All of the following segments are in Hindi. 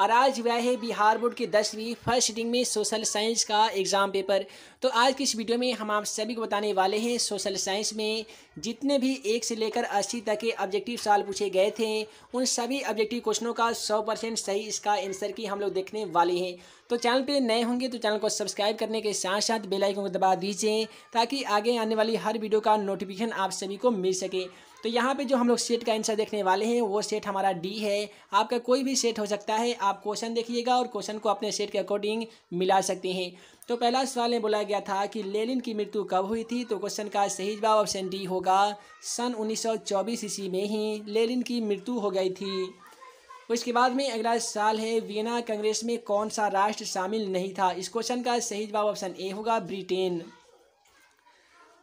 और आज हुआ है बिहार बोर्ड की दसवीं फर्स्ट रीडिंग में सोशल साइंस का एग्ज़ाम पेपर तो आज की इस वीडियो में हम आप सभी को बताने वाले हैं सोशल साइंस में जितने भी एक से लेकर अस्सी तक के ऑब्जेक्टिव साल पूछे गए थे उन सभी ऑब्जेक्टिव क्वेश्चनों का सौ परसेंट सही इसका आंसर की हम लोग देखने वाले हैं तो चैनल पे नए होंगे तो चैनल को सब्सक्राइब करने के साथ साथ बेलाइकों को दबा दीजिए ताकि आगे आने वाली हर वीडियो का नोटिफिकेशन आप सभी को मिल सके तो यहाँ पे जो हम लोग सेट का आंसर देखने वाले हैं वो सेट हमारा डी है आपका कोई भी सेट हो सकता है आप क्वेश्चन देखिएगा और क्वेश्चन को अपने सेट के अकॉर्डिंग मिला सकते हैं तो पहला सवाल में बोला गया था कि लेलिन की मृत्यु कब हुई थी तो क्वेश्चन का सही जवाब ऑप्शन डी होगा सन उन्नीस ईस्वी में ही लेलिन की मृत्यु हो गई थी उसके बाद में अगला साल है वियना कांग्रेस में कौन सा राष्ट्र शामिल नहीं था इस क्वेश्चन का सही जवाब ऑप्शन ए होगा ब्रिटेन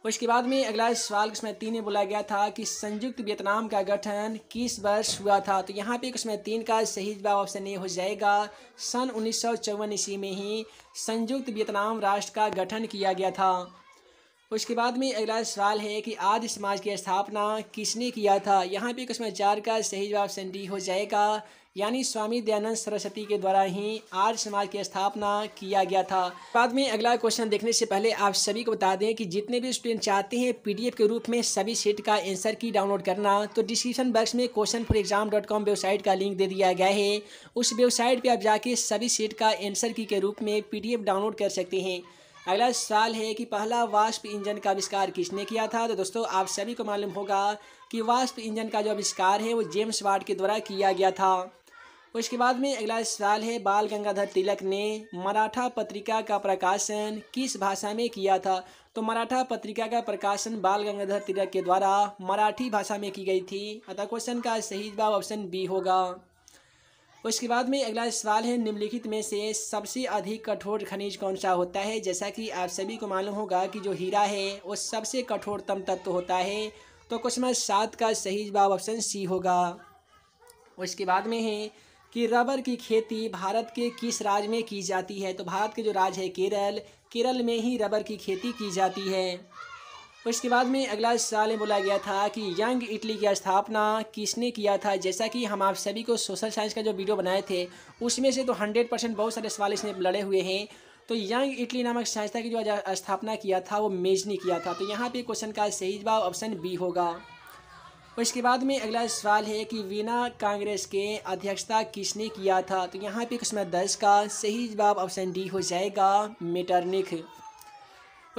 उसके बाद में अगला सवाल इसमें तीन में बोला गया था कि संयुक्त वियतनाम का गठन किस वर्ष हुआ था तो यहाँ पे उसमें तीन का सही जवाब ऑप्शन ए हो जाएगा सन उन्नीस ईस्वी में ही संयुक्त वियतनाम राष्ट्र का गठन किया गया था उसके बाद में अगला सवाल है कि आदि समाज की स्थापना किसने किया था यहाँ पे इसमें चार का सही जवाब ऑप्शन डी हो जाएगा यानी स्वामी दयानंद सरस्वती के द्वारा ही आर्य समाज की स्थापना किया गया था बाद में अगला क्वेश्चन देखने से पहले आप सभी को बता दें कि जितने भी स्टूडेंट चाहते हैं पीडीएफ के रूप में सभी सेट का आंसर की डाउनलोड करना तो डिस्क्रिप्शन बॉक्स में question for exam dot com website का लिंक दे दिया गया है उस वेबसाइट पर आप जाके सभी सेट का एंसर की के रूप में पी डाउनलोड कर सकते हैं अगला सवाल है कि पहला वाष्प इंजन का आविष्कार किसने किया था तो दोस्तों आप सभी को मालूम होगा कि वाष्प इंजन का जो आविष्कार है वो जेम्स वार्ड के द्वारा किया गया था उसके बाद में अगला सवाल है बाल गंगाधर तिलक ने मराठा पत्रिका का प्रकाशन किस भाषा में किया था तो मराठा पत्रिका का प्रकाशन बाल गंगाधर तिलक के द्वारा मराठी भाषा में की गई थी अतः क्वेश्चन का सही जवाब ऑप्शन बी होगा उसके बाद में अगला सवाल है निम्नलिखित में से सबसे अधिक कठोर खनिज कौन सा होता है जैसा कि आप सभी को मालूम होगा कि जो हीरा है वो सबसे कठोरतम तत्व होता है तो क्वेश्चन सात का सही जवाब ऑप्शन सी होगा उसके बाद में है कि रबर की खेती भारत के किस राज्य में की जाती है तो भारत के जो राज्य है केरल केरल में ही रबर की खेती की जाती है उसके इसके बाद में अगला साल में बोला गया था कि यंग इटली की स्थापना किसने किया था जैसा कि हम आप सभी को सोशल साइंस का जो वीडियो बनाए थे उसमें से तो हंड्रेड परसेंट बहुत सारे सवाल इसने लड़े हुए हैं तो यंग इटली नामक संस्था की जो स्थापना किया था वो मेज ने किया था तो यहाँ पे क्वेश्चन का सही जवाब ऑप्शन बी होगा उसके बाद में अगला सवाल है कि वीना कांग्रेस के अध्यक्षता किसने किया था तो यहाँ पे क्वेश्चन दस का सही जवाब ऑप्शन डी हो जाएगा मेटरनिक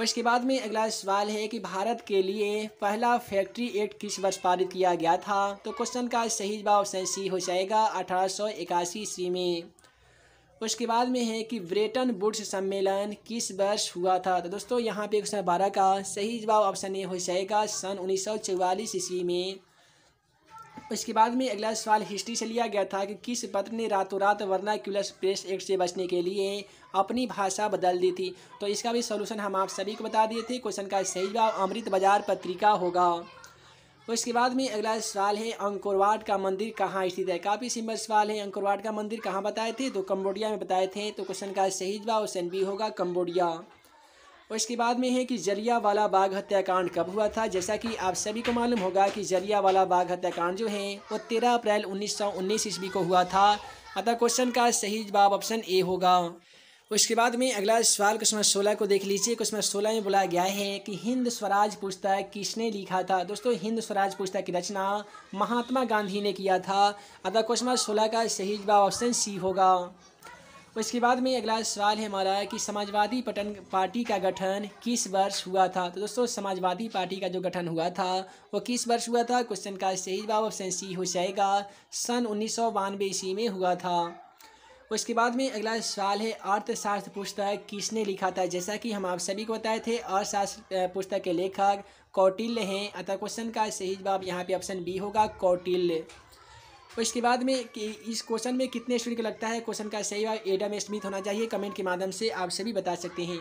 उसके बाद में अगला सवाल है कि भारत के लिए पहला फैक्ट्री एक्ट किस वर्ष पारित किया गया था तो क्वेश्चन का सही जवाब ऑप्शन सी हो जाएगा अठारह सौ इक्यासी ईस्वी में उसके बाद में है कि ब्रेटन बुड्स सम्मेलन किस वर्ष हुआ था तो दोस्तों यहाँ पे क्वेश्चन बारह का सही जवाब ऑप्शन ए हो जाएगा सन उन्नीस सौ ईस्वी में उसके बाद में अगला सवाल हिस्ट्री से लिया गया था कि किस पत्र ने रातों रात क्यूलस प्रेस एक्ट से बचने के लिए अपनी भाषा बदल दी थी तो इसका भी सोल्यूशन हम आप सभी को बता दिए थे क्वेश्चन का सही जवाब अमृत बाजार पत्रिका होगा उसके तो बाद में अगला सवाल है अंकुरवाड का मंदिर कहाँ स्थित है काफ़ी सिंपल सवाल है अंकुरवाड का मंदिर कहाँ बताए थे तो कम्बोडिया में बताए थे तो क्वेश्चन का सही जवाब ऑप्शन बी होगा कम्बोडिया और इसके बाद में है कि जरिया वाला बाघ हत्याकांड कब हुआ था जैसा कि आप सभी को मालूम होगा कि जरिया वाला बाघ हत्याकांड जो है वो तेरह अप्रैल उन्नीस सौ उन्नीस ईस्वी को हुआ था अतः क्वेश्चन का सही जवाब ऑप्शन ए होगा उसके बाद में अगला सवाल क्वेश्चन सोलह को देख लीजिए क्वेश्चन सोलह में बोला गया है कि हिंद स्वराज पुस्तक किसने लिखा था दोस्तों हिंद स्वराज पुस्तक की रचना महात्मा गांधी ने किया था अतः क्वेश्चन सोलह का सही जवाब ऑप्शन सी होगा उसके बाद में अगला सवाल है हमारा कि समाजवादी पटन पार्टी का गठन किस वर्ष हुआ था तो दोस्तों समाजवादी पार्टी का जो गठन हुआ था वो किस वर्ष हुआ था क्वेश्चन का सही जवाब ऑप्शन सी हो जाएगा सन उन्नीस सौ बानवे ईस्वी में हुआ था उसके बाद में अगला सवाल है अर्थशास्त्र पुस्तक किसने लिखा था जैसा कि हम आप सभी को बताए थे अर्थशास्त्र पुस्तक के लेखक कौटिल्य हैं अतः क्वेश्चन का सही जवाब यहाँ पे ऑप्शन बी होगा कौटिल्य उसके तो बाद में कि इस क्वेश्चन में कितने स्टूडेंट लगता है क्वेश्चन का सही जवाब एडम स्मिथ होना चाहिए कमेंट के माध्यम से आप सभी बता सकते हैं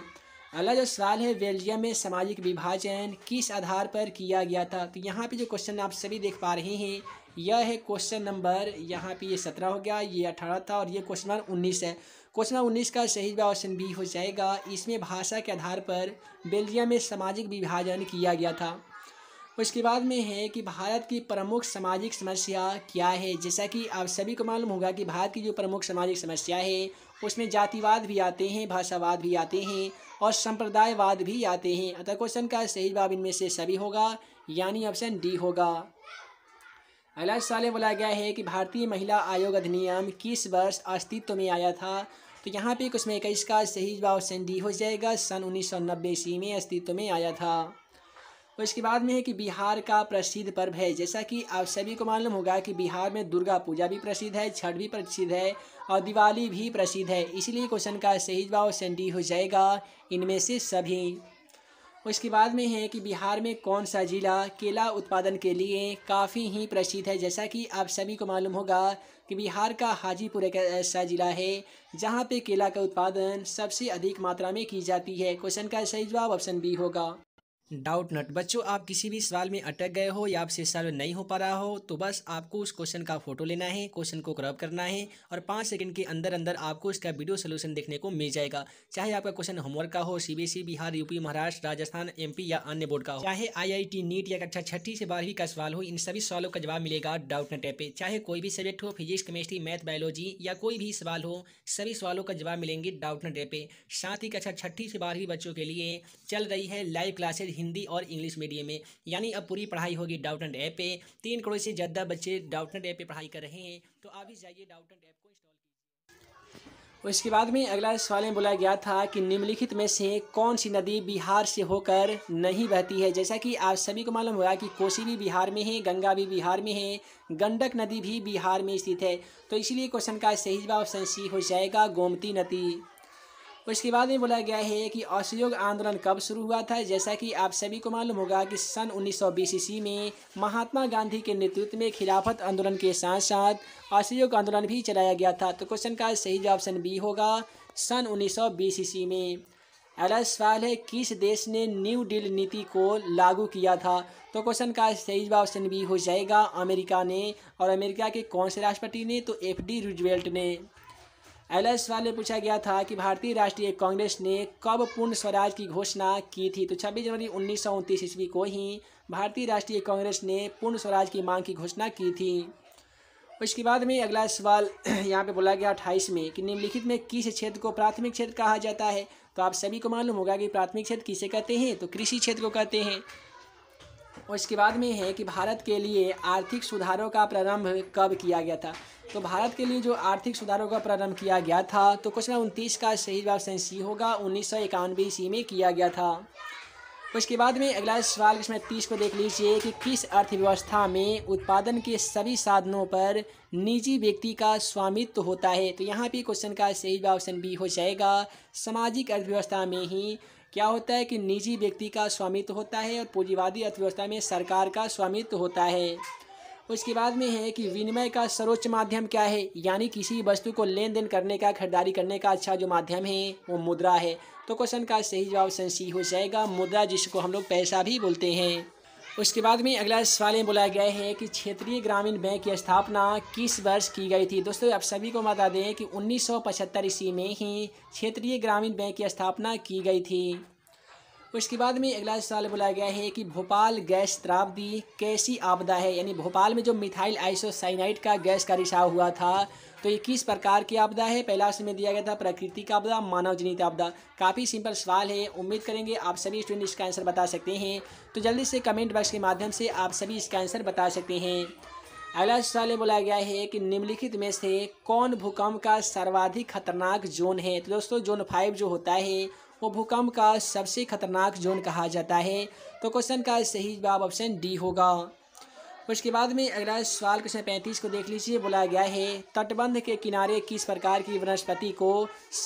अगला जो सवाल है बेल्जियम में सामाजिक विभाजन किस आधार पर किया गया था तो यहाँ पे जो क्वेश्चन आप सभी देख पा रहे हैं यह है क्वेश्चन नंबर यहाँ पे ये सत्रह हो गया ये अठारह था और ये क्वेश्चन नंबर उन्नीस है क्वेश्चन नंबर उन्नीस का सही जवाब ऑप्शन बी हो जाएगा इसमें भाषा के आधार पर बेल्जियम में सामाजिक विभाजन किया गया था उसके बाद में है कि भारत की प्रमुख सामाजिक समस्या क्या है जैसा कि आप सभी को मालूम होगा कि भारत की जो प्रमुख सामाजिक समस्या है उसमें जातिवाद भी आते हैं भाषावाद भी आते हैं और संप्रदायवाद भी आते हैं अतः क्वेश्चन का सही जवाब इनमें से सभी होगा यानी ऑप्शन डी होगा अगला सवाल बोला गया है कि भारतीय महिला आयोग अधिनियम किस वर्ष अस्तित्व में आया था तो यहाँ पे क्वेश्चन इक्कीस का सही जवाब ऑप्शन डी हो जाएगा सन उन्नीस सौ ईस्वी में अस्तित्व में आया था उसके बाद में है कि बिहार का प्रसिद्ध पर्व है जैसा कि आप सभी को मालूम होगा कि बिहार में दुर्गा पूजा भी प्रसिद्ध है छठ भी प्रसिद्ध है और दिवाली भी प्रसिद्ध है इसलिए क्वेश्चन का सही जवाब ऑप्शन डी हो जाएगा इनमें से सभी उसके बाद में है कि बिहार में कौन सा ज़िला केला उत्पादन के लिए काफ़ी ही प्रसिद्ध है जैसा कि आप सभी को मालूम होगा कि बिहार का हाजीपुर एक ऐसा ज़िला है जहाँ पे केला का उत्पादन सबसे अधिक मात्रा में की जाती है क्वेश्चन का सही जवाब ऑप्शन बी होगा डाउट नट बच्चों आप किसी भी सवाल में अटक गए हो या आपसे सॉल्व नहीं हो पा रहा हो तो बस आपको उस क्वेश्चन का फोटो लेना है क्वेश्चन को क्रॉप करना है और पाँच सेकंड के अंदर अंदर आपको इसका वीडियो सोल्यूशन देखने को मिल जाएगा चाहे आपका क्वेश्चन होमवर्क का हो सीबीएसई बिहार यूपी महाराष्ट्र राजस्थान एम या अन्य बोर्ड का हो चाहे आई नीट या कक्षा छठी से बारहवीं का सवाल हो इन सभी सवालों का जवाब मिलेगा डाउट नट पे चाहे कोई भी सब्जेक्ट हो फिजिक्स केमिस्ट्री मैथ बायोलॉजी या कोई भी सवाल हो सभी सवालों का जवाब मिलेंगे डाउट नट पे साथ ही कक्षा छठी से बारहवीं बच्चों के लिए चल रही है लाइव क्लासेज हिंदी और इंग्लिश मीडियम में यानी अब पूरी पढ़ाई होगी डाउटेंट ऐप पे तीन करोड़ से ज़्यादा बच्चे डाउटेंट ऐप पे पढ़ाई कर रहे हैं तो आप भी जाइए एंड ऐप को इंस्टॉल उसके बाद में अगला सवाल में बोला गया था कि निम्नलिखित में से कौन सी नदी बिहार से होकर नहीं बहती है जैसा कि आप सभी को मालूम होगा कि कोसी भी बिहार में है गंगा भी बिहार में है गंडक नदी भी बिहार में स्थित है तो इसीलिए क्वेश्चन का सही जवाब ऑप्शन सी हो जाएगा गोमती नदी उसके बाद में बोला गया है कि असहयोग आंदोलन कब शुरू हुआ था जैसा कि आप सभी को मालूम होगा कि सन उन्नीस सौ में महात्मा गांधी के नेतृत्व में खिलाफत आंदोलन के साथ साथ असहयोग आंदोलन भी चलाया गया था तो क्वेश्चन का सही जवाब ऑप्शन बी होगा सन उन्नीस सौ में अगला सवाल है किस देश ने न्यू डील नीति को लागू किया था तो क्वेश्चन का सही जवाब ऑप्शन बी हो जाएगा अमेरिका ने और अमेरिका के कौन से राष्ट्रपति ने तो एफ डी ने अगला सवाल में पूछा गया था कि भारतीय राष्ट्रीय कांग्रेस ने कब पूर्ण स्वराज की घोषणा की थी तो 26 जनवरी उन्नीस ईस्वी को ही भारतीय राष्ट्रीय कांग्रेस ने पूर्ण स्वराज की मांग की घोषणा की थी उसके बाद में अगला सवाल यहाँ पे बोला गया अट्ठाईस में कि निम्नलिखित में किस क्षेत्र को प्राथमिक क्षेत्र कहा जाता है तो आप सभी को मालूम होगा कि प्राथमिक क्षेत्र किसे कहते हैं तो कृषि क्षेत्र को कहते हैं और इसके बाद में है कि भारत के लिए आर्थिक सुधारों का प्रारंभ कब किया गया था तो भारत के लिए जो आर्थिक सुधारों का प्रारंभ किया गया था तो क्वेश्चन उनतीस का सही जवाब सेंसी होगा उन्नीस सौ ईस्वी में किया गया था उसके बाद में अगला सवाल इसमें तीस को देख लीजिए कि किस अर्थव्यवस्था में उत्पादन के सभी साधनों पर निजी व्यक्ति का स्वामित्व तो होता है तो यहाँ पे क्वेश्चन का सही जवाब ऑप्शन बी हो जाएगा सामाजिक अर्थव्यवस्था में ही क्या होता है कि निजी व्यक्ति का स्वामित्व तो होता है और पूंजीवादी अर्थव्यवस्था में सरकार का स्वामित्व तो होता है उसके बाद में है कि विनिमय का सर्वोच्च माध्यम क्या है यानी किसी वस्तु को लेन देन करने का खरीदारी करने का अच्छा जो माध्यम है वो मुद्रा है तो क्वेश्चन का सही जवाब ऑप्शन सी हो जाएगा मुद्रा जिसको हम लोग पैसा भी बोलते हैं उसके बाद में अगला सवाल में बोला गया है कि क्षेत्रीय ग्रामीण बैंक की स्थापना किस वर्ष की गई थी दोस्तों आप सभी को बता दें कि 1975 ईस्वी में ही क्षेत्रीय ग्रामीण बैंक की स्थापना की गई थी उसके बाद में अगला सवाल बोला गया है कि भोपाल गैस त्राबदी कैसी आपदा है यानी भोपाल में जो मिथाइल आइसोसाइनाइड का गैस का रिसाव हुआ था तो ये किस प्रकार की आपदा है पहला समय दिया गया था प्रकृति का आपदा मानव जनित आपदा काफ़ी सिंपल सवाल है उम्मीद करेंगे आप सभी स्टूडेंट इसका आंसर बता सकते हैं तो जल्दी से कमेंट बॉक्स के माध्यम से आप सभी इसका आंसर बता सकते हैं अगला सवाल बोला गया है कि निम्नलिखित में से कौन भूकंप का सर्वाधिक खतरनाक जोन है तो दोस्तों जोन फाइव जो होता है वो भूकंप का सबसे खतरनाक जोन कहा जाता है तो क्वेश्चन का सही जवाब ऑप्शन डी होगा उसके बाद में अगला सवाल क्वेश्चन पैंतीस को देख लीजिए बोला गया है तटबंध के किनारे किस प्रकार की वनस्पति को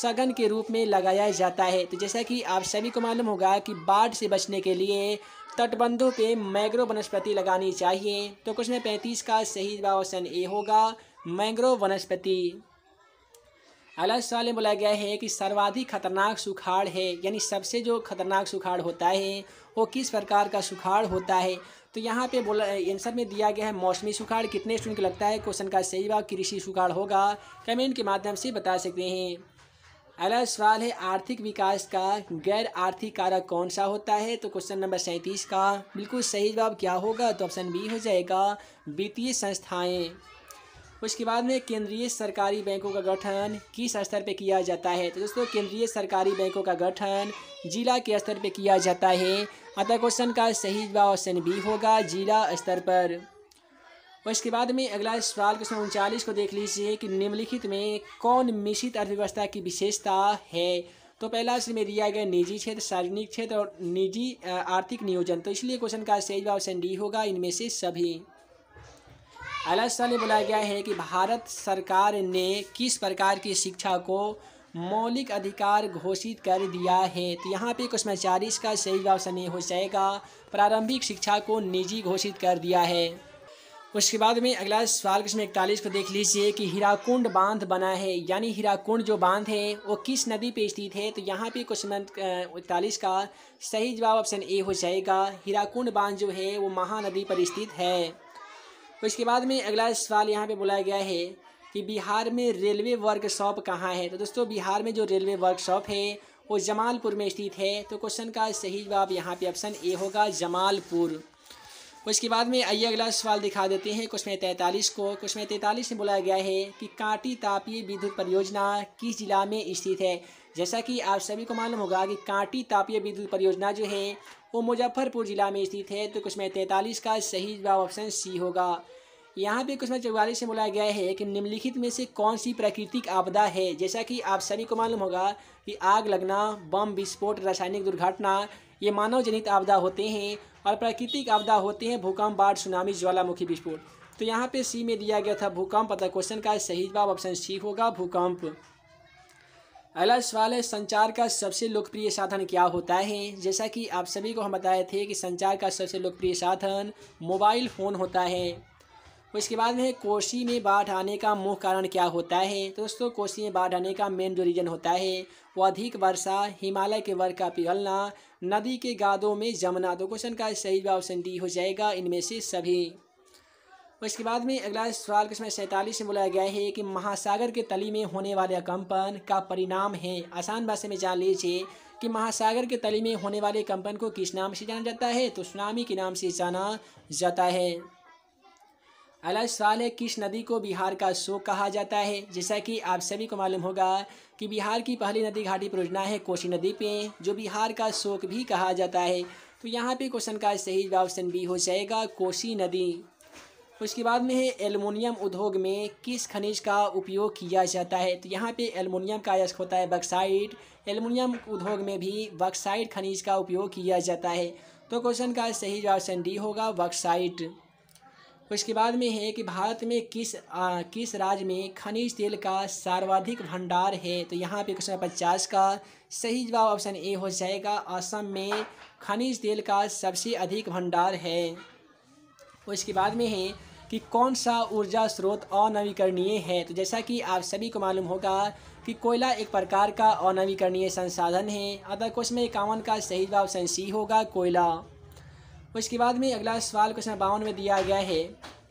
सघन के रूप में लगाया जाता है तो जैसा कि आप सभी को मालूम होगा कि बाढ़ से बचने के लिए तटबंधों पे मैग्रो वनस्पति लगानी चाहिए तो क्वेश्चन पैंतीस का सही जवाब ऑप्शन ए होगा मैग्रो वनस्पति अगला सवाल में बोला गया है कि सर्वाधिक खतरनाक सुखाड़ है यानी सबसे जो खतरनाक सुखाड़ होता है वो किस प्रकार का सुखाड़ होता है तो यहाँ पे बोला आंसर में दिया गया है मौसमी सुखाड़ कितने स्टूडेंट को लगता है क्वेश्चन का सही जवाब कृषि सुखाड़ होगा कमेंट के माध्यम से बता सकते हैं अगला सवाल है आर्थिक विकास का गैर आर्थिक कारक कौन सा होता है तो क्वेश्चन नंबर सैंतीस का बिल्कुल सही जवाब क्या होगा तो ऑप्शन बी हो जाएगा वित्तीय संस्थाएं उसके बाद में केंद्रीय सरकारी बैंकों का गठन किस स्तर पर किया जाता है तो दोस्तों केंद्रीय सरकारी बैंकों का गठन जिला के स्तर पर किया जाता है अतः क्वेश्चन का सही जवाब ऑप्शन बी होगा जिला स्तर पर उसके बाद में अगला सवाल क्वेश्चन उनचालीस को देख लीजिए कि निम्नलिखित में कौन मिश्रित अर्थव्यवस्था की विशेषता है तो पहला इसमें दिया गया निजी क्षेत्र सार्वजनिक क्षेत्र और निजी आर्थिक नियोजन तो इसलिए क्वेश्चन का सही जवाब ऑप्शन डी होगा इनमें से सभी अलसा ने बुलाया गया है कि भारत सरकार ने किस प्रकार की शिक्षा को मौलिक अधिकार घोषित कर दिया है तो यहाँ पे क्वेश्चन चालीस का सही जवाब नहीं हो जाएगा प्रारंभिक शिक्षा को निजी घोषित कर दिया है उसके बाद में अगला सवाल क्वेश्चन इकतालीस को देख लीजिए कि हीराकुंड बांध बना है यानी हीराकुंड जो बांध है वो किस नदी पे स्थित है तो यहाँ पे क्वेश्चन इकतालीस का सही जवाब ऑप्शन ए हो जाएगा हीराकुंड बांध जो है वो महानदी पर स्थित है तो इसके बाद में अगला सवाल यहाँ पे बोला गया है कि बिहार में रेलवे वर्कशॉप कहाँ है तो दोस्तों बिहार में जो रेलवे वर्कशॉप है वो जमालपुर में स्थित है तो क्वेश्चन का सही जवाब यहाँ पे ऑप्शन ए होगा जमालपुर उसके तो बाद में आइए अगला सवाल दिखा देते हैं क्वेश्चन तैंतालीस को क्वेश्चन तैंतालीस में बोला गया है कि कांटी तापीय विद्युत परियोजना किस जिला में स्थित है जैसा कि आप सभी को मालूम होगा कि कांटी तापीय विद्युत परियोजना जो है वो मुजफ्फरपुर जिला में स्थित है तो क्वेश्चन तैंतालीस का सही जवाब ऑप्शन सी होगा यहाँ पे क्वेश्चन चौवालीस से बोला गया है कि निम्नलिखित में से कौन सी प्राकृतिक आपदा है जैसा कि आप सभी को मालूम होगा कि आग लगना बम विस्फोट रासायनिक दुर्घटना ये मानव जनित आपदा होते हैं और प्राकृतिक आपदा होते हैं भूकंप बाढ़ सुनामी ज्वालामुखी विस्फोट तो यहाँ पे सी में दिया गया था भूकंप अतः क्वेश्चन का सही जवाब ऑप्शन सी होगा भूकंप अगला सवाल है संचार का सबसे लोकप्रिय साधन क्या होता है जैसा कि आप सभी को हम बताए थे कि संचार का सबसे लोकप्रिय साधन मोबाइल फ़ोन होता है उसके बाद में कोसी में बाढ़ आने का मुख्य कारण क्या होता है तो दोस्तों कोसी में बाढ़ आने का मेन जो रीज़न होता है वो अधिक वर्षा हिमालय के वर्ग का पिघलना नदी के गादों में जमना तो क्वेश्चन का सही जवाब ऑप्शन डी हो जाएगा इनमें से सभी और इसके बाद में अगला सवाल किसमें सैंतालीस में बोला गया है कि महासागर के तली में होने वाले कंपन का परिणाम है आसान भाषा में जान लीजिए कि महासागर के तली में होने वाले कंपन को किस नाम से जाना जाता है तो सुनामी के नाम से जाना जाता है अगला सवाल है किस नदी को बिहार का शोक कहा जाता है जैसा कि आप सभी को मालूम होगा कि बिहार की पहली नदी घाटी परियोजना है कोसी नदी पे जो बिहार का शोक भी कहा जाता है तो यहाँ पे क्वेश्चन का सही जवाब ऑप्शन बी हो जाएगा कोसी नदी उसके बाद में है एलमोनियम उद्योग में किस खनिज का उपयोग किया जाता है तो यहाँ पे एलमोनियम का अयस्क होता है बक्साइड एलमिनियम उद्योग में भी बक्साइड खनिज का उपयोग किया जाता है तो क्वेश्चन का सही जवाब ऑप्शन डी होगा बक्साइड उसके बाद में है कि भारत में किस आ, किस राज्य में खनिज तेल का सर्वाधिक भंडार है तो यहाँ पे क्वेश्चन पचास का सही जवाब ऑप्शन ए हो जाएगा असम में खनिज तेल का सबसे अधिक भंडार है और इसके बाद में है कि कौन सा ऊर्जा स्रोत अनवीकरणीय है तो जैसा कि आप सभी को मालूम होगा कि कोयला एक प्रकार का अनवीकरणीय संसाधन है अतः क्वेश्चन में इक्यावन का सही जवाब ऑप्शन सी होगा कोयला उसके बाद में अगला सवाल क्वेश्चन बावन में दिया गया है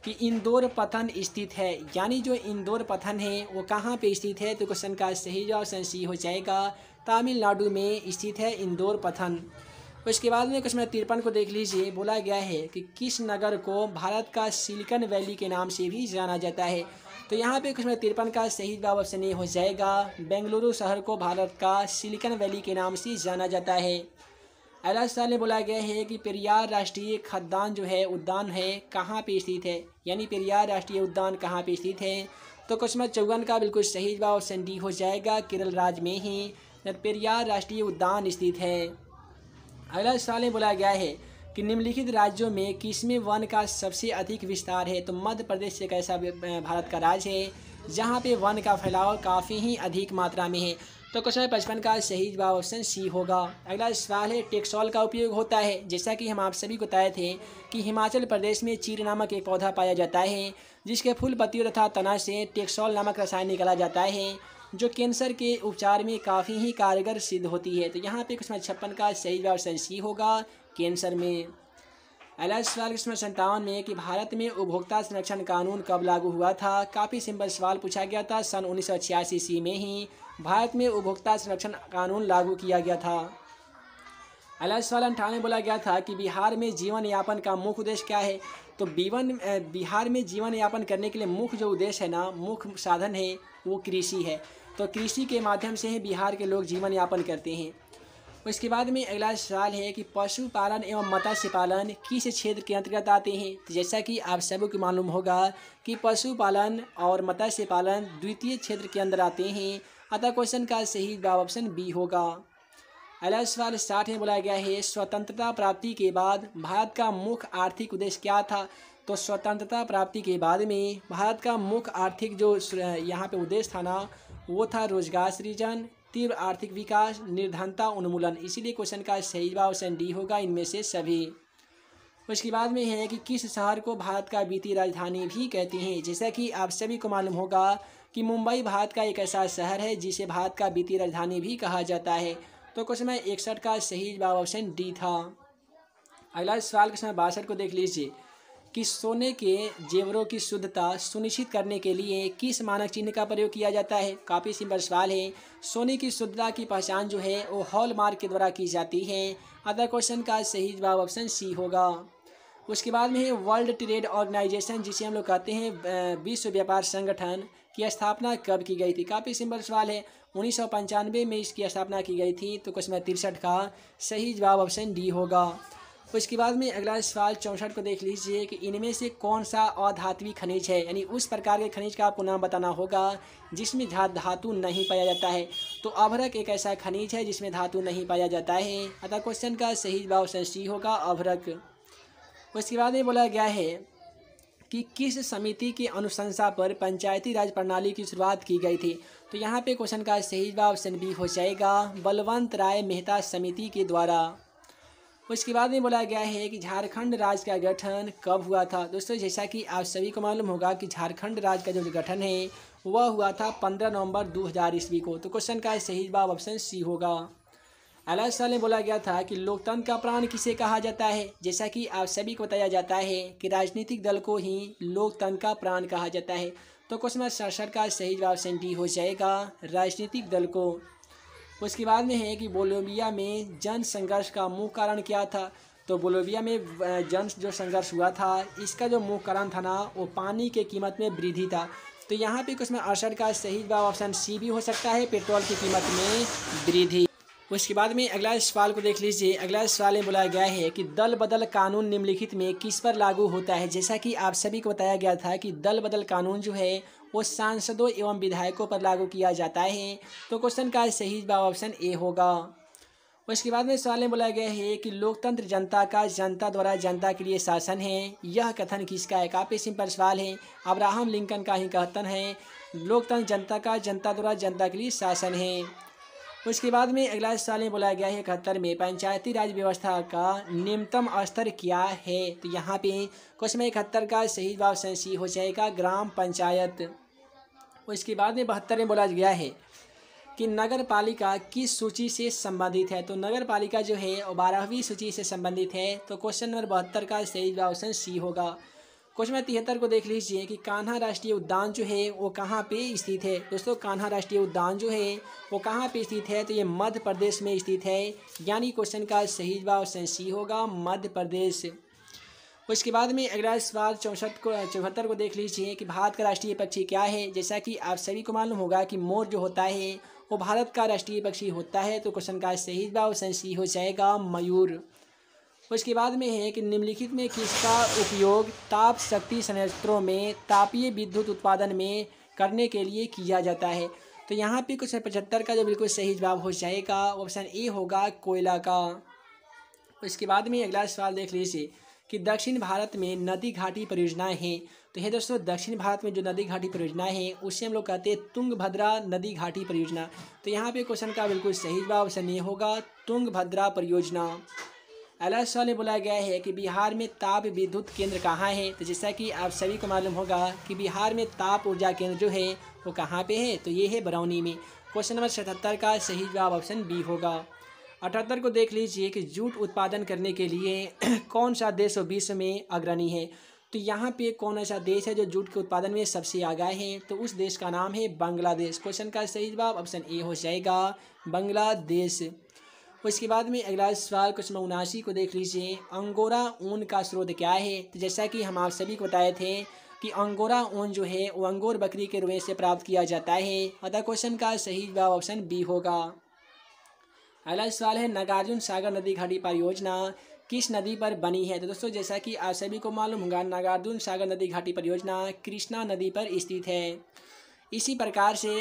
कि इंदौर पथन स्थित है यानी जो इंदौर पथन है वो कहाँ पे स्थित है तो क्वेश्चन का सही जवाब ऑप्शन सी हो जाएगा तमिलनाडु में स्थित है इंदौर पथन उसके तो बाद में कश्मीर तिरपन को देख लीजिए बोला गया है कि किस नगर को भारत का सिलिकन वैली के नाम से भी जाना जाता है तो यहाँ पे कश्मीर तिरपन का सही जवाब ऑप्शन नहीं हो जाएगा बेंगलुरु शहर को भारत का सिलिकन वैली के नाम से जाना जाता है अगला सवाल में बोला गया है कि पेरियार राष्ट्रीय खद्दान जो है उद्यान है कहाँ पर स्थित है यानी पेरियार राष्ट्रीय उद्यान कहाँ पर स्थित है तो क्वेश्चन चौवन का बिल्कुल सही जवाब ऑप्शन डी हो जाएगा केरल राज्य में ही तो पेरियार राष्ट्रीय उद्यान स्थित है अगला सवाल में बोला गया है कि निम्नलिखित राज्यों में किसमें वन का सबसे अधिक विस्तार है तो मध्य प्रदेश एक ऐसा भारत का राज्य है जहाँ पे वन का फैलाव काफ़ी ही अधिक मात्रा में है तो क्वेश्चन पचपन का सही जवाब ऑप्शन सी होगा अगला सवाल है टेक्सॉल का उपयोग होता है जैसा कि हम आप सभी को बताए थे कि हिमाचल प्रदेश में चीर नामक एक पौधा पाया जाता है जिसके फूल पत्तियों तथा तना से टेक्सॉल नामक रसायन निकाला जाता है जो कैंसर के उपचार में काफ़ी ही कारगर सिद्ध होती है तो यहाँ पे क्वेश्चन छप्पन का सही जवाब सी होगा कैंसर में अगला सवाल क्वेश्चन संतावन में कि भारत में उपभोक्ता संरक्षण कानून कब लागू हुआ था काफ़ी सिंपल सवाल पूछा गया था सन उन्नीस सौ छियासी ईस्वी में ही भारत में उपभोक्ता संरक्षण कानून लागू किया गया था अगला सवाल अंठानवे बोला गया था कि बिहार में जीवन यापन का मुख्य उद्देश्य क्या है तो बीवन बिहार में जीवन यापन करने के लिए मुख्य जो उद्देश्य है ना मुख्य साधन है वो कृषि है तो कृषि के माध्यम से ही बिहार के लोग जीवन यापन करते हैं उसके बाद में अगला सवाल है कि पशुपालन एवं मत्स्य पालन किस क्षेत्र के अंतर्गत आते हैं तो जैसा कि आप सभी को मालूम होगा कि पशुपालन और मत्स्य पालन द्वितीय क्षेत्र के अंदर आते हैं अतः क्वेश्चन का सही जवाब ऑप्शन बी होगा अगला सवाल साठ में बोला गया है स्वतंत्रता प्राप्ति के बाद भारत का मुख्य आर्थिक उद्देश्य क्या था तो स्वतंत्रता प्राप्ति के बाद में भारत का मुख्य आर्थिक जो यहाँ पे उद्देश्य था ना वो था रोजगार सृजन तीव्र आर्थिक विकास निर्धनता उन्मूलन इसीलिए क्वेश्चन का सही जवाब ऑप्शन डी होगा इनमें से सभी उसके बाद में है कि किस शहर को भारत का वित्तीय राजधानी भी कहते हैं जैसा कि आप सभी को मालूम होगा कि मुंबई भारत का एक ऐसा शहर है जिसे भारत का वित्तीय राजधानी भी कहा जाता है तो क्वेश्चन में इकसठ का सही जवाब ऑप्शन डी था अगला सवाल क्वेश्चन बासठ को देख लीजिए कि सोने के जेवरों की शुद्धता सुनिश्चित करने के लिए किस मानक चिन्ह का प्रयोग किया जाता है काफ़ी सिंपल सवाल है सोने की शुद्धता की पहचान जो है वो हॉलमार्क के द्वारा की जाती है अदर क्वेश्चन का सही जवाब ऑप्शन सी होगा उसके बाद में है वर्ल्ड ट्रेड ऑर्गेनाइजेशन जिसे हम लोग कहते हैं विश्व व्यापार संगठन की स्थापना कब की गई थी काफ़ी सिंपल सवाल है उन्नीस में इसकी स्थापना की गई थी तो क्वेश्चन तिरसठ का सही जवाब ऑप्शन डी होगा उसके तो बाद में अगला सवाल चौंसठ को देख लीजिए कि इनमें से कौन सा अधातवी खनिज है यानी उस प्रकार के खनिज का आपको नाम बताना होगा जिसमें धातु नहीं पाया जाता है तो अभरक एक ऐसा खनिज है जिसमें धातु नहीं पाया जाता है अतः क्वेश्चन का सही जवाब ऑप्शन सी होगा अभरक उसके तो बाद में बोला गया है कि किस समिति की अनुशंसा पर पंचायती राज प्रणाली की शुरुआत की गई थी तो यहाँ पे क्वेश्चन का सही जवाब ऑप्शन बी हो जाएगा बलवंत राय मेहता समिति के द्वारा उसके बाद में बोला गया है कि झारखंड राज्य का गठन कब हुआ था दोस्तों जैसा कि आप सभी को मालूम होगा कि झारखंड राज्य का जो गठन है वह हुआ था 15 नवंबर 2000 ईस्वी को तो क्वेश्चन का सही जवाब ऑप्शन सी होगा अला सवाल में बोला गया था कि लोकतंत्र का प्राण किसे कहा जाता है जैसा कि आप सभी को बताया जाता है कि राजनीतिक दल को ही लोकतंत्र का प्राण कहा जाता है तो क्वेश्चन सड़सठ का सही जवाब ऑप्शन डी हो जाएगा राजनीतिक दल को उसके बाद में है कि बोलोविया में जन संघर्ष का मुख्य कारण क्या था तो बोलोविया में जन जो संघर्ष हुआ था इसका जो मुख्य कारण था ना वो पानी के कीमत में वृद्धि था तो यहाँ पे क्वेश्चन असर का सही जवाब ऑप्शन सी भी हो सकता है पेट्रोल की कीमत में वृद्धि उसके बाद में अगला सवाल को देख लीजिए अगला सवाल में बुलाया गया है कि दल बदल कानून निम्नलिखित में किस पर लागू होता है जैसा कि आप सभी को बताया गया था कि दल बदल कानून जो है वो सांसदों एवं विधायकों पर लागू किया जाता है तो क्वेश्चन का सही जवाब ऑप्शन ए होगा उसके बाद में सवाल में बोला गया है कि लोकतंत्र जनता का जनता द्वारा जनता के लिए शासन है यह कथन किसका है काफ़ी सिंपल सवाल है अब्राहम लिंकन का ही कथन है लोकतंत्र जनता का जनता द्वारा जनता के लिए शासन है उसके बाद में अगला सवाल में बोला गया है इकहत्तर में पंचायती राज व्यवस्था का निम्नतम स्तर क्या है तो यहाँ पे क्वेश्चन इकहत्तर का सही जवाब सी हो जाएगा ग्राम पंचायत और इसके बाद में बहत्तर में बोला गया है कि नगर पालिका किस सूची से संबंधित है तो नगर पालिका जो है वो बारहवीं सूची से संबंधित है तो क्वेश्चन नंबर बहत्तर का सही जवाब ऑप्शन सी होगा क्वेश्चन नंबर तिहत्तर को देख लीजिए कि कान्हा राष्ट्रीय उद्यान जो है वो कहाँ पे स्थित है दोस्तों कान्हा राष्ट्रीय उद्यान जो है वो कहाँ पे स्थित है तो ये मध्य प्रदेश में स्थित है यानी क्वेश्चन का सही जवाब ऑप्शन सी होगा मध्य प्रदेश उसके बाद में अगला सवाल चौंसठ को चौहत्तर को देख लीजिए कि भारत का राष्ट्रीय पक्षी क्या है जैसा कि आप सभी को मालूम होगा कि मोर जो होता है वो भारत का राष्ट्रीय पक्षी होता है तो क्वेश्चन का सही जवाब ऑप्शन सी हो जाएगा मयूर उसके बाद में है कि निम्नलिखित में किसका उपयोग ताप शक्ति संयंत्रों में तापीय विद्युत उत्पादन में करने के लिए किया जाता है तो यहाँ पे क्वेश्चन पचहत्तर का जो बिल्कुल सही जवाब हो जाएगा ऑप्शन ए होगा कोयला का उसके बाद में अगला सवाल देख लीजिए कि दक्षिण भारत में नदी घाटी परियोजनाएं हैं तो ये दोस्तों दक्षिण भारत में जो नदी घाटी परियोजनाएं हैं उसे हम लोग कहते हैं तुंगभद्रा नदी घाटी परियोजना तो यहाँ पे क्वेश्चन का बिल्कुल सही जवाब ऑप्शन ये होगा तुंगभद्रा परियोजना अला सवाल में बोला गया है कि बिहार में ताप विद्युत केंद्र कहाँ है तो जैसा कि आप सभी को मालूम होगा कि बिहार में ताप ऊर्जा केंद्र जो है वो कहाँ पर है तो ये है बरौनी में क्वेश्चन नंबर सतहत्तर का सही जवाब ऑप्शन बी होगा अठहत्तर को देख लीजिए कि जूट उत्पादन करने के लिए कौन सा देश विश्व में अग्रणी है तो यहाँ पे कौन ऐसा देश है जो जूट के उत्पादन में सबसे आगे है तो उस देश का नाम है बांग्लादेश क्वेश्चन का सही जवाब ऑप्शन ए हो जाएगा बांग्लादेश उसके बाद में अगला सवाल क्वेश्चन उनासी को देख लीजिए अंगोरा ऊन का स्रोत क्या है तो जैसा कि हम आप सभी को बताए थे कि अंगोरा ऊन जो है वो अंगोर बकरी के रुए से प्राप्त किया जाता है अतः क्वेश्चन का सही जवाब ऑप्शन बी होगा अगला सवाल है नागार्जुन सागर नदी घाटी परियोजना किस नदी पर बनी है तो दोस्तों जैसा कि आप सभी को मालूम होगा नागार्जुन सागर नदी घाटी परियोजना कृष्णा नदी पर स्थित है इसी प्रकार से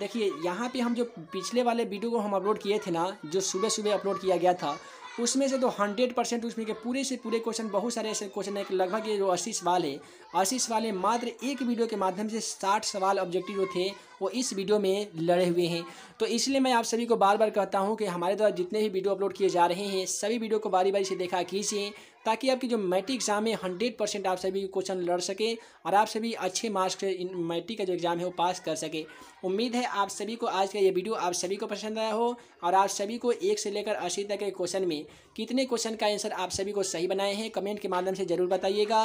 देखिए यहाँ पे हम जो पिछले वाले वीडियो को हम अपलोड किए थे ना जो सुबह सुबह अपलोड किया गया था उसमें से तो हंड्रेड परसेंट उसमें के पूरे से पूरे क्वेश्चन बहुत सारे ऐसे क्वेश्चन है कि लगभग ये जो अस्सी सवाल है अस्सी सवाल है मात्र एक वीडियो के माध्यम से साठ सवाल ऑब्जेक्टिव जो थे वो इस वीडियो में लड़े हुए हैं तो इसलिए मैं आप सभी को बार बार कहता हूँ कि हमारे द्वारा जितने भी वीडियो अपलोड किए जा रहे हैं सभी वीडियो को बारी बारी से देखा कीजिए ताकि आपकी जो मैट्रिक एग्जाम है हंड्रेड परसेंट आप सभी क्वेश्चन लड़ सके और आप सभी अच्छे मार्क्स से इन मैट्रिक का जो एग्ज़ाम है वो पास कर सके उम्मीद है आप सभी को आज का ये वीडियो आप सभी को पसंद आया हो और आप सभी को एक से लेकर अस्सी तक के क्वेश्चन में कितने क्वेश्चन का आंसर आप सभी को सही बनाए हैं कमेंट के माध्यम से ज़रूर बताइएगा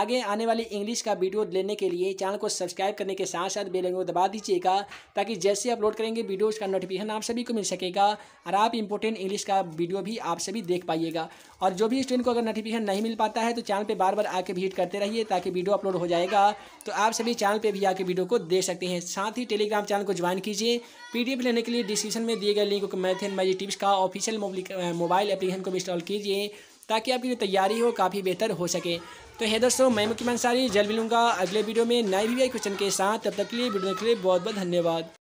आगे आने वाली इंग्लिश का वीडियो लेने के लिए चैनल को सब्सक्राइब करने के साथ साथ बेल को दबा दीजिएगा ताकि जैसे अपलोड करेंगे वीडियो उसका नोटिफिकेशन आप सभी को मिल सकेगा और आप इंपॉर्टेंट इंग्लिश का वीडियो भी आप सभी देख पाइएगा और जो भी स्टूडेंट को अगर नोटिफिकेशन नहीं मिल पाता है तो चैनल पर बार बार आके विजिट करते रहिए ताकि वीडियो अपलोड हो जाएगा तो आप सभी चैनल पर भी आके वीडियो को देख सकते हैं साथ ही टेलीग्राम चैनल को ज्वाइन कीजिए पीडीएफ लेने के लिए डिस्क्रिप्शन में दिए गए लिंक को मैथन मैजी टिप्स का ऑफिशियल मोबाइल एप्लीकेशन को भी इंस्टॉल कीजिए ताकि आपकी जो तैयारी हो काफ़ी बेहतर हो सके तो है दोस्तों मैं मुख्यमंत्री मंसारी जल्द मिलूंगा अगले वीडियो में नए वी क्वेश्चन के साथ तब तक के लिए वीडियो के लिए बहुत बहुत धन्यवाद